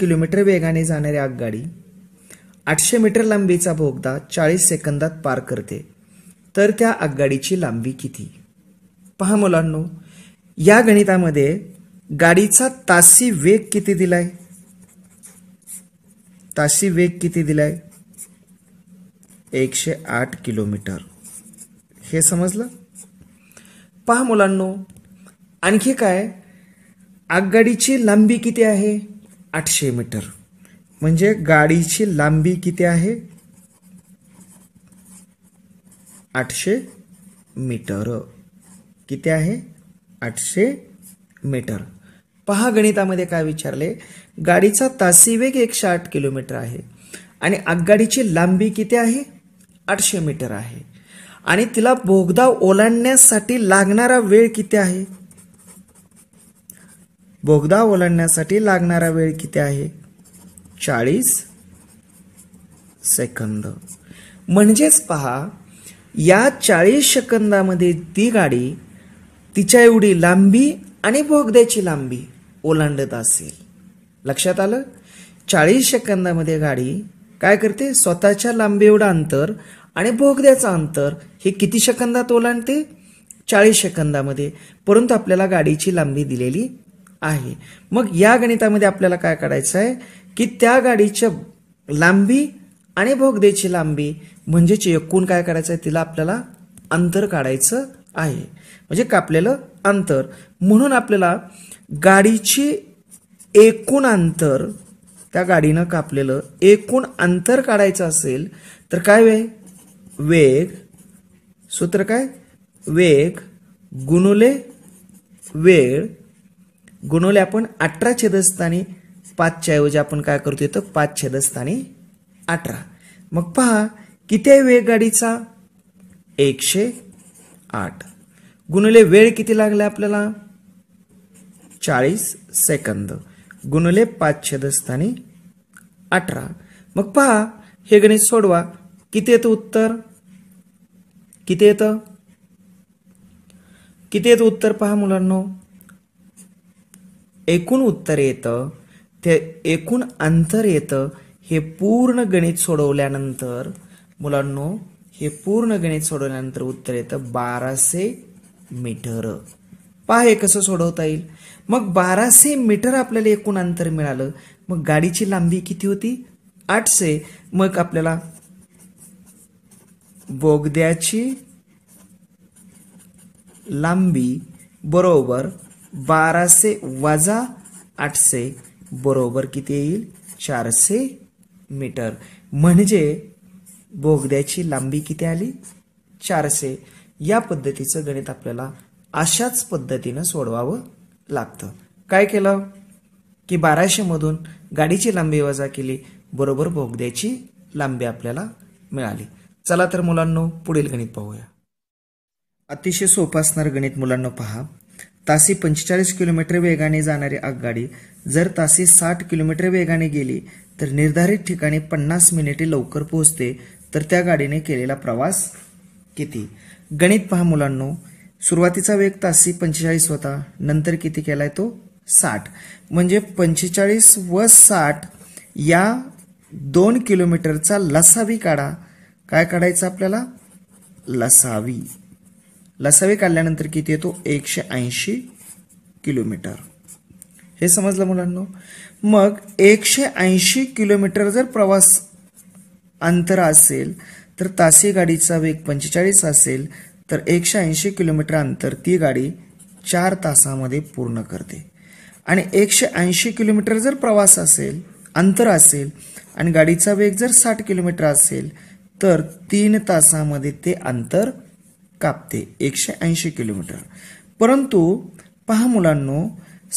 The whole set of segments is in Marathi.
किलोमीटर वेगाने जाणारी आगगाडी आठशे मीटर लांबीचा भोगदा चाळीस सेकंदात पार करते तर त्या आगगाडीची लांबी किती पहा मुलांनो या गणितामध्ये गाडीचा तासी वेग किती दिलाय तासी वेग किती दिलाय एकशे आठ किलोमीटर हे समजलं पहा मुलांनो आणखी काय आगगाडीची लांबी किती आहे आठशे मीटर म्हणजे गाडीची लांबी किती आहे आठशे मीटर किती आहे आठशे मीटर पहा गणितामध्ये काय विचारले गाडीचा तासी वेग एकशे आठ किलोमीटर आहे आणि आगगाडीची लांबी किती आहे आठशे मीटर आहे आणि तिला बोगदा ओलांडण्यासाठी लागणारा वेळ किती आहे बोगदा ओलांडण्यासाठी लागणारा वेळ किती आहे चाळीस सेकंद म्हणजेच पहा या चाळीस सेकंदामध्ये ती गाडी तिच्या एवढी लांबी आणि बोगद्याची लांबी ओलांडत असेल लक्षात आलं चाळीस सेकंदामध्ये गाडी काय करते स्वतःच्या लांबी एवढं अंतर आणि बोगद्याचं अंतर हे किती सेकंदात ओलांडते चाळीस सेकंदामध्ये परंतु आपल्याला गाडीची लांबी दिलेली आहे मग या गणितामध्ये आपल्याला काय काढायचं आहे की त्या गाडीच्या लांबी आणि भोगदेची लांबी म्हणजेच एकूण काय करायचं आहे तिला आपल्याला अंतर काढायचं आहे म्हणजे कापलेलं अंतर म्हणून आपल्याला गाडीची एकूण अंतर त्या गाडीनं कापलेलं एकूण अंतर काढायचं असेल तर काय वेग वेग सूत्र काय वेग गुणुले वेळ गुणवले आपण अठरा छेदस्थानी पाचच्या ऐवजी आपण काय करतो येतो पाच छेदस्थानी अठरा मग पहा किती आहे वेग गाडीचा एकशे आठ गुणले वेळ किती लागला आपल्याला चाळीस सेकंद गुणले पाच छेदस्थानी अठरा मग पहा हे गणित सोडवा किती येतं उत्तर किती येतं किती येतं उत्तर पहा मुलांना एकूण उत्तर येतं ते एकूण अंतर येतं हे पूर्ण गणित सोडवल्यानंतर मुलांनो हे पूर्ण गणित सोडवल्यानंतर उत्तर येतं बाराशे मीटर पहा हे कसं सोडवता येईल मग बाराशे मीटर आपल्याला एकूण अंतर मिळालं मग गाडीची लांबी किती होती आठशे मग आपल्याला बोगद्याची लांबी बरोबर बाराशे वजा आठशे बरोबर किती येईल चारशे मीटर म्हणजे बोगद्याची लांबी किती आली चारशे या पद्धतीचं गणित आपल्याला अशाच पद्धतीनं सोडवावं लागतं काय केलं की मधून गाडीची लांबी वजा केली बरोबर बोगद्याची लांबी आपल्याला मिळाली चला तर मुलांनो पुढील गणित पाहूया अतिशय सोपं असणारं गणित मुलांना पहा तासी पंचेचाळीस किलोमीटर वेगाने जाणारी आगगाडी जर तासी साठ किलोमीटर वेगाने गेली तर निर्धारित ठिकाणी पन्नास मिनिटे लवकर पोहोचते तर त्या गाडीने केलेला प्रवास किती गणित पहा मुलांनो सुरुवातीचा वेग तासी पंचेचाळीस होता नंतर किती केलाय तो साठ म्हणजे पंचेचाळीस व साठ या दोन किलोमीटरचा लसावी काढा काय काढायचं आपल्याला लसावी लसावे काढल्यानंतर किती येतो एकशे ऐंशी किलोमीटर हे समजलं मुलांनो मग एकशे ऐंशी किलोमीटर जर प्रवास अंतर असेल तर तासी गाडीचा वेग पंचेचाळीस असेल तर एकशे ऐंशी किलोमीटर अंतर ती गाडी चार तासामध्ये पूर्ण करते आणि एकशे ऐंशी किलोमीटर जर प्रवास असेल अंतर असेल आणि गाडीचा वेग जर साठ किलोमीटर असेल तर तीन तासामध्ये ते अंतर कापते एकशे ऐंशी किलोमीटर परंतु पहा मुलांनो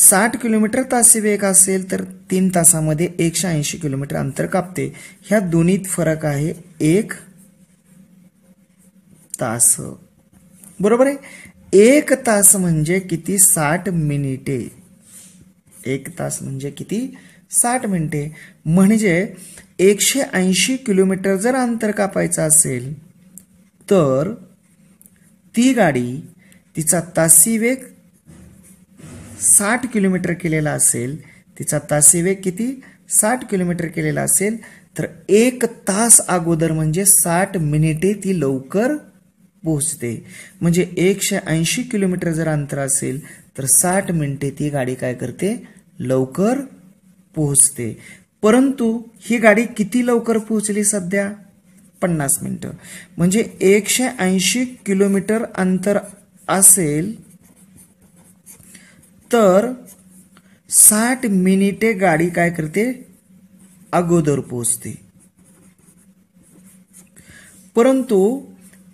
साठ किलोमीटर तास वेग असेल तर तीन तासामध्ये एकशे ऐंशी किलोमीटर अंतर कापते ह्या दोन्हीत फरक आहे एक तास बरोबर आहे एक तास म्हणजे किती साठ मिनिटे एक तास म्हणजे किती साठ मिनिटे म्हणजे एकशे ऐंशी किलोमीटर जर अंतर कापायचं असेल तर ती गाडी तिचा तासी वेग साठ किलोमीटर केलेला असेल तिचा तासी वेग किती साठ किलोमीटर केलेला असेल तर एक तास अगोदर म्हणजे साठ मिनिटे ती लवकर पोहोचते म्हणजे एकशे ऐंशी किलोमीटर जर अंतर असेल तर साठ मिनिटे ती गाडी काय करते लवकर पोहोचते परंतु ही गाडी किती लवकर पोहोचली सध्या पन्नास मिनटं म्हणजे एकशे ऐंशी किलोमीटर अंतर असेल तर साठ मिनिटे गाडी काय करते अगोदर पोहोचते परंतु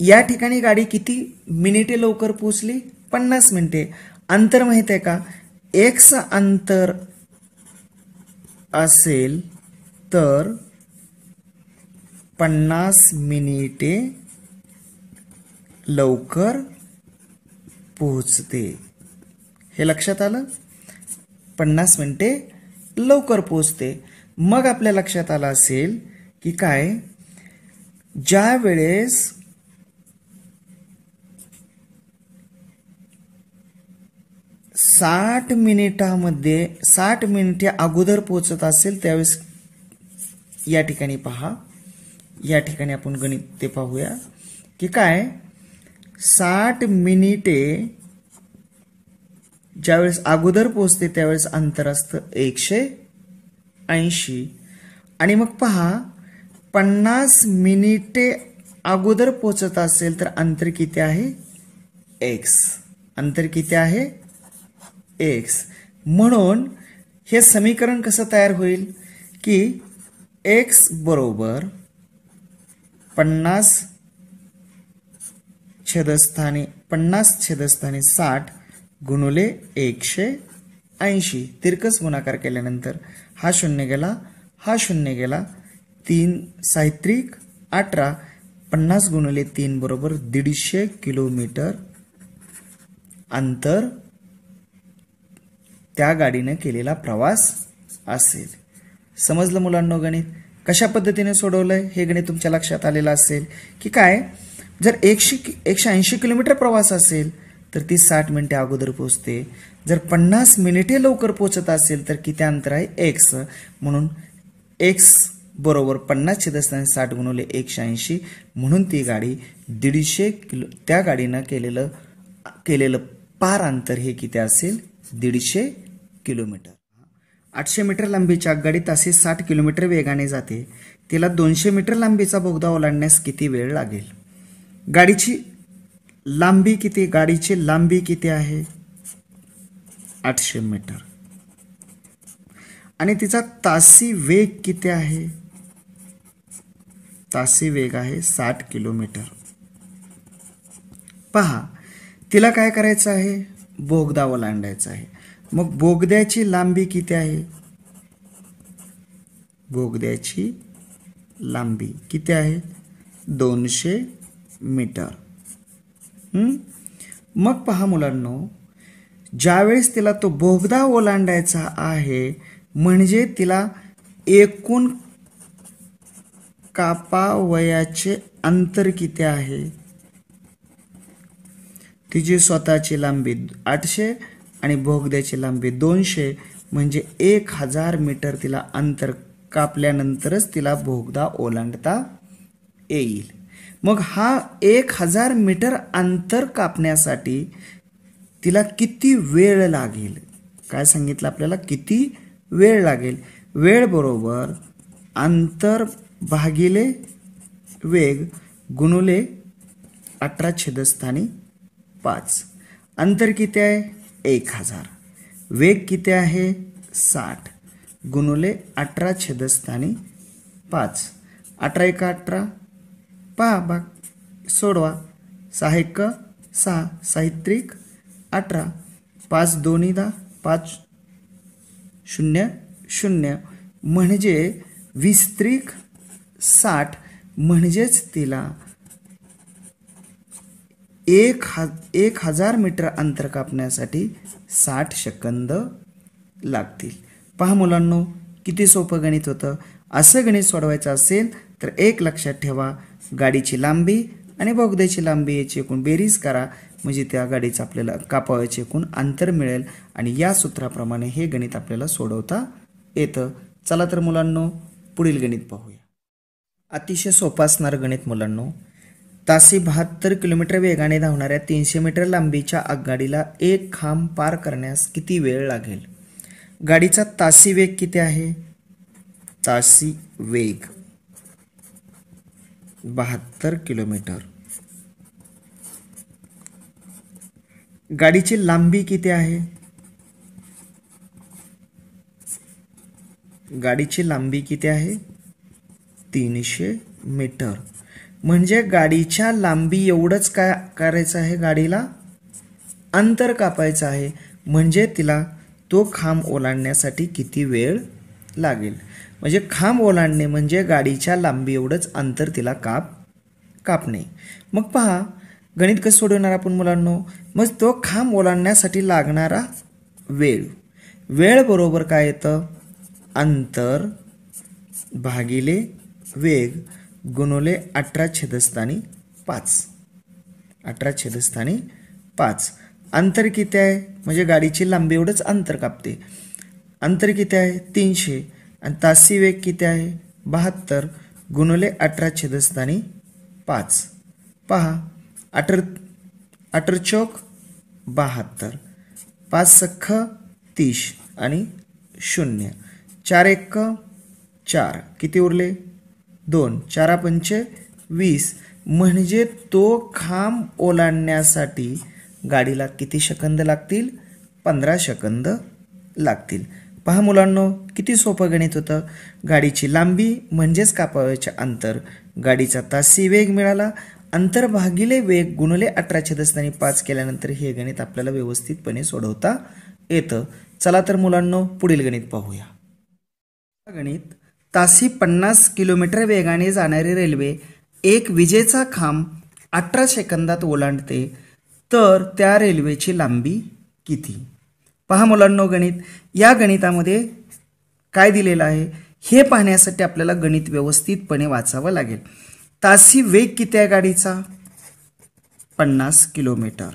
या ठिकाणी गाडी किती मिनिटे लवकर पोहोचली पन्नास मिनिटे अंतर माहित आहे का एक्स अंतर असेल तर पन्नास मिनिटे लवकर पोहोचते हे लक्षात आलं पन्नास मिनिटे लवकर पोहोचते मग आपल्या लक्षात आलं असेल की काय ज्या वेळेस साठ मिनिटामध्ये साठ मिनिटे अगोदर पोहोचत असेल त्यावेळेस या ठिकाणी पहा या ठिकाणी आपण गणित ते पाहूया की काय साठ मिनिटे ज्यावेळेस अगोदर पोचते त्यावेळेस अंतर असतं एकशे ऐंशी आणि मग पहा पन्नास मिनिटे अगोदर पोचत असेल तर अंतर किती आहे एक्स अंतर किती आहे एक्स म्हणून हे समीकरण कसं तयार होईल की एक्स बरोबर पन्नास छेदस्थानी पन्नास छेदस्थानी साठ गुणुले एकशे ऐंशी तिरकस गुणाकार केल्यानंतर हा शून्य गेला हा शून्य गेला तीन साहित्रिक अठरा पन्नास गुणुले तीन बरोबर दीडशे किलोमीटर अंतर त्या गाडीनं केलेला प्रवास असेल समजलं मुलांनो गणित कशा पद्धतीने सोडवलंय हे गणित तुमच्या लक्षात आलेलं असेल की काय जर एकशे एकशे ऐंशी किलोमीटर प्रवास असेल तर ती साठ मिनिटे अगोदर पोचते जर पन्नास मिनिटे लवकर पोचत असेल तर किती अंतर आहे एक्स म्हणून एक्स बरोबर पन्नास छेदस्थानी साठ गुणवले एकशे ऐंशी म्हणून ती गाडी दीडशे किलो त्या गाडीनं केलेलं केलेलं पार अंतर हे किती असेल दीडशे किलोमीटर आठशे मीटर लांबीच्या गाडी तासे साठ किलोमीटर वेगाने जाते तिला दोनशे मीटर लांबीचा बोगदा ओलांडण्यास किती वेळ लागेल गाडीची लांबी किती गाडीची लांबी किती आहे आठशे मीटर आणि तिचा तासी वेग किती आहे तासी वेग आहे साठ किलोमीटर पहा तिला काय करायचं आहे बोगदा ओलांडायचा आहे मग बोगद्याची लांबी किती आहे बोगद्याची लांबी किती आहे दोनशे मीटर मग पहा मुलांनो ज्यावेळेस तिला तो बोगदा ओलांडायचा आहे म्हणजे तिला एकूण कापावयाचे अंतर किती आहे तिची स्वतःची लांबी आठशे आणि बोगद्याची लांबी दोनशे म्हणजे एक हजार मीटर तिला अंतर कापल्यानंतरच तिला बोगदा ओलांडता येईल मग हा एक हजार मीटर अंतर कापण्यासाठी तिला किती वेळ लागेल काय सांगितलं आपल्याला किती वेळ लागेल वेळ बरोबर अंतर भागिले वेग गुणुले अठरा छेदस्थानी पाच अंतर किती आहे एक हजार वेग किती आहे साठ गुणुले अठरा छेदस्थानी पाच अठरा एक अठरा पा बा सोडवा सहा एक सहा साहित्रिक अठरा पाच दोन्ही दहा पाच शून्य शून्य म्हणजे वीस साठ म्हणजेच तिला एक हा एक हजार मीटर अंतर कापण्यासाठी साठ सेकंद लागतील पहा मुलांनो किती सोपं गणित होतं असं गणित सोडवायचं असेल तर एक लक्षात ठेवा गाडीची लांबी आणि बोगद्याची लांबी याची एकूण बेरीज करा म्हणजे त्या गाडीचं आपल्याला कापावयाचे एकूण अंतर मिळेल आणि या सूत्राप्रमाणे हे गणित आपल्याला सोडवता येतं चला तर मुलांनो पुढील गणित पाहूया अतिशय सोपं असणारं गणित मुलांनो तासी बहात्तर किलोमीटर वेगाने धावणाऱ्या तीनशे मीटर लांबीच्या आगगाडीला एक खांब पार करण्यास किती वेळ लागेल गाडीचा तासी वेग किती आहे तासी वेग बहात्तर किलोमीटर गाडीची लांबी किती आहे गाडीची लांबी किती आहे तीनशे मीटर म्हणजे गाडीच्या लांबी एवढंच काय करायचं आहे गाडीला अंतर कापायचं आहे म्हणजे तिला तो खांब ओलांडण्यासाठी किती वेळ लागेल म्हणजे खांब ओलांडणे म्हणजे गाडीच्या लांबी एवढंच अंतर तिला काप कापणे मग पहा गणित कसं सोडवणार आपण मुलांनो मग तो खांब ओलांडण्यासाठी लागणारा वेळ वेळ बरोबर काय येतं अंतर भागिले वेग गुणोले अठरा छेदस्थानी पाच अठरा छेदस्थानी पाच अंतर किती आहे म्हणजे गाडीची लांबी एवढंच अंतर कापते अंतर किती आहे तीनशे आणि तासी वेग किती आहे बहात्तर गुणोले अठरा छेदस्थानी पाच पहा अठर अठर चौक बहात्तर पाच सख्ख तीस आणि शून्य चार एक चार किती उरले दोन चारा पंच वीस म्हणजे तो खांब ओलांडण्यासाठी गाडीला किती शकंद लागतील पंधरा शकंद लागतील पहा मुलांनो किती सोपं गणित होतं गाडीची लांबी म्हणजेच कापावयाचे अंतर गाडीचा तासी वेग मिळाला अंतर भागिले वेग गुणले अठरा छेदस्थानी पाच केल्यानंतर हे गणित आपल्याला व्यवस्थितपणे सोडवता येतं चला तर मुलांनो पुढील गणित पाहूया गणित तासी पन्नास किलोमीटर वेगाने जाणारी रेल्वे एक विजेचा खांब अठरा सेकंदात ओलांडते तर त्या रेल्वेची लांबी किती पहा मुलांनो गणित या गणितामध्ये काय दिलेलं आहे हे पाहण्यासाठी आपल्याला गणित व्यवस्थितपणे वाचावं लागेल तासी वेग किती आहे गाडीचा पन्नास किलोमीटर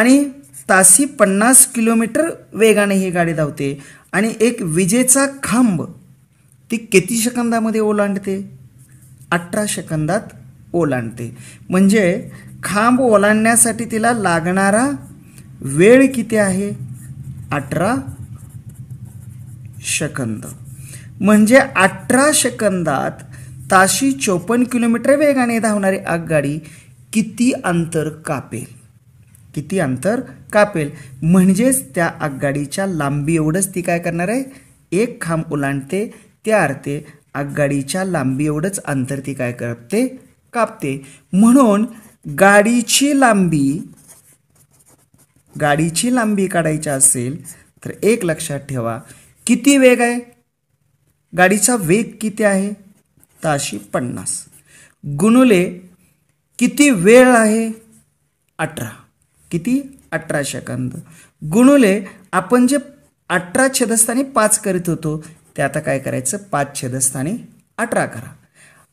आणि तासी पन्नास किलोमीटर वेगाने ही गाडी धावते आणि एक विजेचा खांब ती किती सेकंदामध्ये ओलांडते अठरा सेकंदात ओलांडते म्हणजे खांब ओलांडण्यासाठी तिला लागणारा वेळ किती आहे अठरा सेकंद म्हणजे अठरा सेकंदात ताशी चोपन्न किलोमीटर वेगाने धावणारी आगगाडी किती अंतर कापेल किती अंतर कापेल म्हणजेच त्या आगगाडीच्या लांबी एवढंच ती काय करणार आहे एक खांब ओलांडते त्या अर्थे आगगाडीच्या लांबी एवढंच अंतर ती काय करते कापते म्हणून गाडीची लांबी गाडीची लांबी काढायची असेल तर एक लक्षात ठेवा किती वेग आहे गाडीचा वेग किती आहे ताशी पन्नास गुणुले किती वेळ आहे अठरा किती अठरा सेकंद गुणुले आपण जे अठरा छेदस्थानी पाच करीत होतो ते आता काय करायचं पाच छेदस्थानी अठरा करा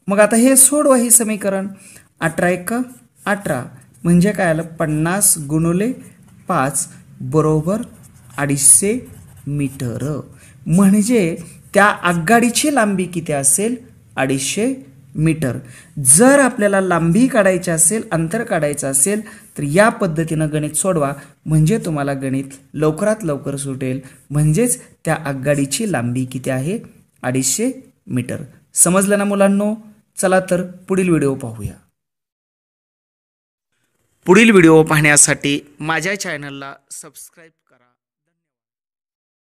मग आता हे सोडवा हे समीकरण अठरा एक अठरा म्हणजे काय आलं पन्नास गुणुले पाच बरोबर अडीचशे मीटर म्हणजे त्या आगगाडीची लांबी किती असेल अडीचशे मीटर जर आपल्याला लांबी काढायची असेल अंतर काढायचं असेल तर या पद्धतीनं गणित सोडवा म्हणजे तुम्हाला गणित लवकरात लवकर सुटेल म्हणजेच त्या आगगाडीची लांबी किती आहे अडीचशे मीटर समजलं ना मुलांनो चला तर पुढील व्हिडिओ पाहूया पुढील व्हिडिओ पाहण्यासाठी माझ्या चॅनलला सबस्क्राईब